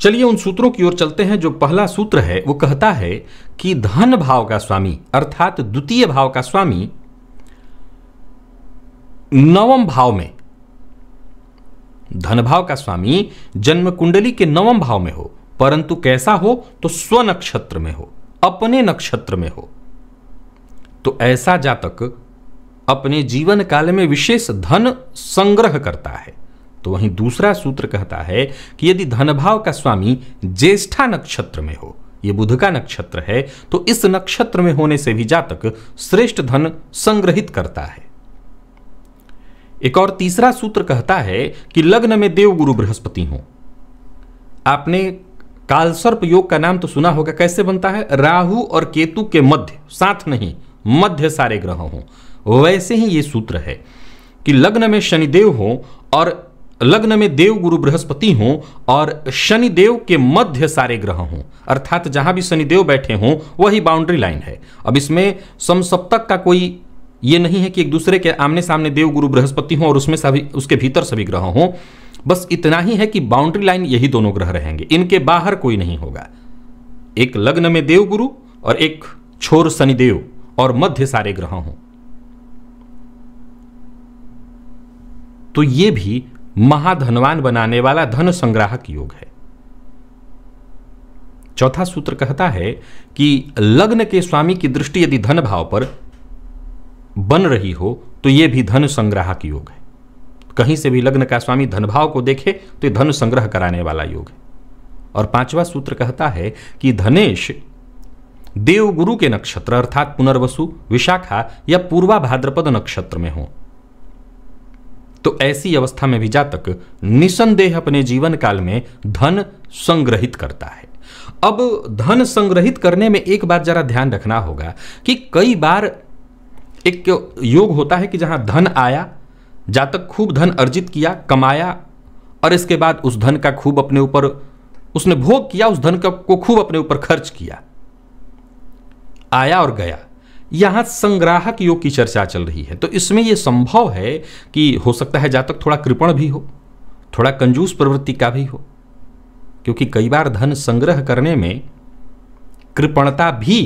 चलिए उन सूत्रों की ओर चलते हैं जो पहला सूत्र है वो कहता है कि धन भाव का स्वामी अर्थात द्वितीय भाव का स्वामी नवम भाव में भाव का स्वामी जन्म कुंडली के नवम भाव में हो परंतु कैसा हो तो स्व नक्षत्र में हो अपने नक्षत्र में हो तो ऐसा जातक अपने जीवन काल में विशेष धन संग्रह करता है तो वहीं दूसरा सूत्र कहता है कि यदि धनभाव का स्वामी ज्येष्ठा नक्षत्र में हो यह बुध का नक्षत्र है तो इस नक्षत्र में होने से भी जातक श्रेष्ठ धन संग्रहित करता है एक और तीसरा सूत्र कहता है कि लग्न में देव गुरु बृहस्पति हो आपने कालसर्प योग का नाम तो सुना होगा कैसे बनता है राहु और केतु के मध्य साथ नहीं मध्य सारे ग्रह हो वैसे ही ये सूत्र है कि लग्न में शनिदेव हो और लग्न में देव गुरु बृहस्पति हो और शनिदेव के मध्य सारे ग्रह हो अर्थात जहां भी शनिदेव बैठे हों वही बाउंड्री लाइन है अब इसमें समसप्तक का कोई ये नहीं है कि एक दूसरे के आमने सामने देव गुरु बृहस्पति हों और उसमें सभी उसके भीतर सभी ग्रह हों बस इतना ही है कि बाउंड्री लाइन यही दोनों ग्रह रहेंगे इनके बाहर कोई नहीं होगा एक लग्न में देव गुरु और एक छोर शनिदेव और मध्य सारे ग्रह हों तो ये भी महाधनवान बनाने वाला धन संग्राहक योग है चौथा सूत्र कहता है कि लग्न के स्वामी की दृष्टि यदि धन भाव पर बन रही हो तो ये भी धन की योग है कहीं से भी लग्न का स्वामी धनभाव को देखे तो ये धन संग्रह कराने वाला योग है और पांचवा सूत्र कहता है कि धनेश देवगुरु के नक्षत्र अर्थात पुनर्वसु विशाखा या पूर्वा भाद्रपद नक्षत्र में हो तो ऐसी अवस्था में भी जातक निसंदेह अपने जीवन काल में धन संग्रहित करता है अब धन संग्रहित करने में एक बात जरा ध्यान रखना होगा कि कई बार एक योग होता है कि जहाँ धन आया जातक खूब धन अर्जित किया कमाया और इसके बाद उस धन का खूब अपने ऊपर उसने भोग किया उस धन का को खूब अपने ऊपर खर्च किया आया और गया यहां संग्राहक योग की चर्चा चल रही है तो इसमें यह संभव है कि हो सकता है जातक थोड़ा कृपण भी हो थोड़ा कंजूस प्रवृत्ति का भी हो क्योंकि कई बार धन संग्रह करने में कृपणता भी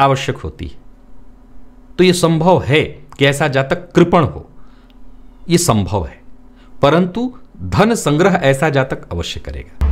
आवश्यक होती है तो ये संभव है कि ऐसा जातक कृपण हो यह संभव है परंतु धन संग्रह ऐसा जातक अवश्य करेगा